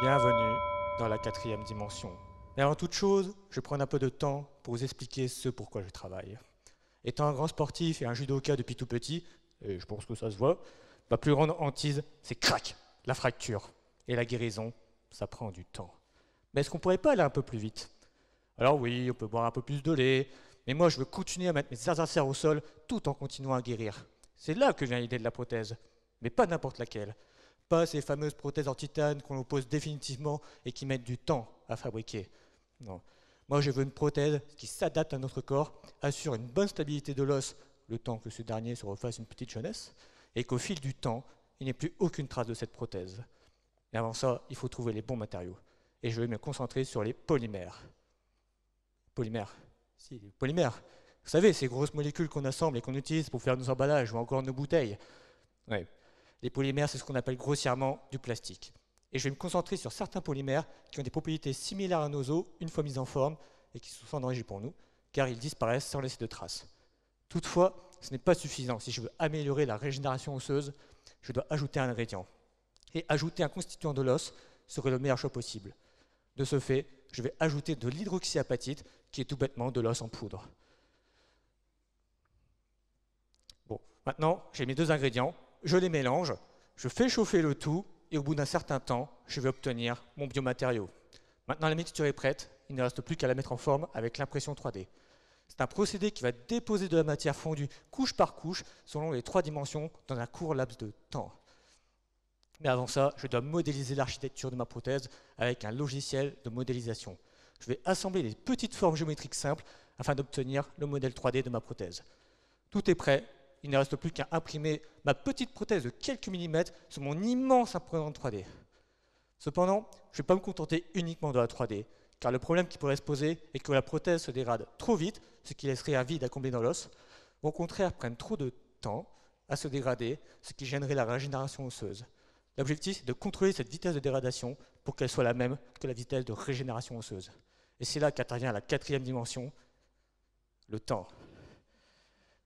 Bienvenue dans la quatrième dimension. Mais avant toute chose, je prends un peu de temps pour vous expliquer ce pourquoi je travaille. Étant un grand sportif et un judoka depuis tout petit, et je pense que ça se voit, ma plus grande hantise, c'est crac, la fracture. Et la guérison, ça prend du temps. Mais est-ce qu'on pourrait pas aller un peu plus vite Alors oui, on peut boire un peu plus de lait, mais moi je veux continuer à mettre mes adversaires au sol tout en continuant à guérir. C'est là que vient l'idée de la prothèse, mais pas n'importe laquelle pas ces fameuses prothèses en titane qu'on oppose définitivement et qui mettent du temps à fabriquer. Non. Moi, je veux une prothèse qui s'adapte à notre corps, assure une bonne stabilité de l'os le temps que ce dernier se refasse une petite jeunesse, et qu'au fil du temps, il n'y ait plus aucune trace de cette prothèse. Mais avant ça, il faut trouver les bons matériaux. Et je vais me concentrer sur les polymères. Polymères Si, les polymères. Vous savez, ces grosses molécules qu'on assemble et qu'on utilise pour faire nos emballages ou encore nos bouteilles. Ouais. Les polymères, c'est ce qu'on appelle grossièrement du plastique. Et je vais me concentrer sur certains polymères qui ont des propriétés similaires à nos os une fois mis en forme et qui sont sans danger pour nous, car ils disparaissent sans laisser de traces. Toutefois, ce n'est pas suffisant. Si je veux améliorer la régénération osseuse, je dois ajouter un ingrédient. Et ajouter un constituant de l'os serait le meilleur choix possible. De ce fait, je vais ajouter de l'hydroxyapatite, qui est tout bêtement de l'os en poudre. Bon, maintenant, j'ai mes deux ingrédients je les mélange, je fais chauffer le tout, et au bout d'un certain temps, je vais obtenir mon biomatériau. Maintenant, la mixture est prête, il ne reste plus qu'à la mettre en forme avec l'impression 3D. C'est un procédé qui va déposer de la matière fondue couche par couche selon les trois dimensions dans un court laps de temps. Mais avant ça, je dois modéliser l'architecture de ma prothèse avec un logiciel de modélisation. Je vais assembler des petites formes géométriques simples afin d'obtenir le modèle 3D de ma prothèse. Tout est prêt, il ne reste plus qu'à imprimer ma petite prothèse de quelques millimètres sur mon immense imprimante 3D. Cependant, je ne vais pas me contenter uniquement de la 3D, car le problème qui pourrait se poser est que la prothèse se dégrade trop vite, ce qui laisserait un vide à combler dans l'os, ou au contraire prenne trop de temps à se dégrader, ce qui gênerait la régénération osseuse. L'objectif, est de contrôler cette vitesse de dégradation pour qu'elle soit la même que la vitesse de régénération osseuse. Et c'est là qu'intervient la quatrième dimension, le temps.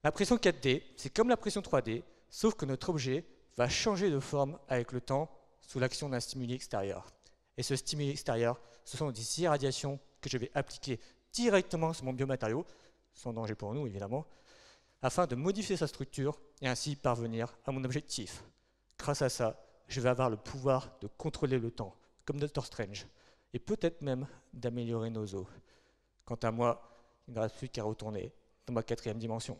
La pression 4D, c'est comme la pression 3D, sauf que notre objet va changer de forme avec le temps sous l'action d'un stimuli extérieur. Et ce stimuli extérieur, ce sont des irradiations que je vais appliquer directement sur mon biomatériau, sans danger pour nous évidemment, afin de modifier sa structure et ainsi parvenir à mon objectif. Grâce à ça, je vais avoir le pouvoir de contrôler le temps, comme Doctor Strange, et peut-être même d'améliorer nos os. Quant à moi, il ne reste plus qu'à retourner dans ma quatrième dimension.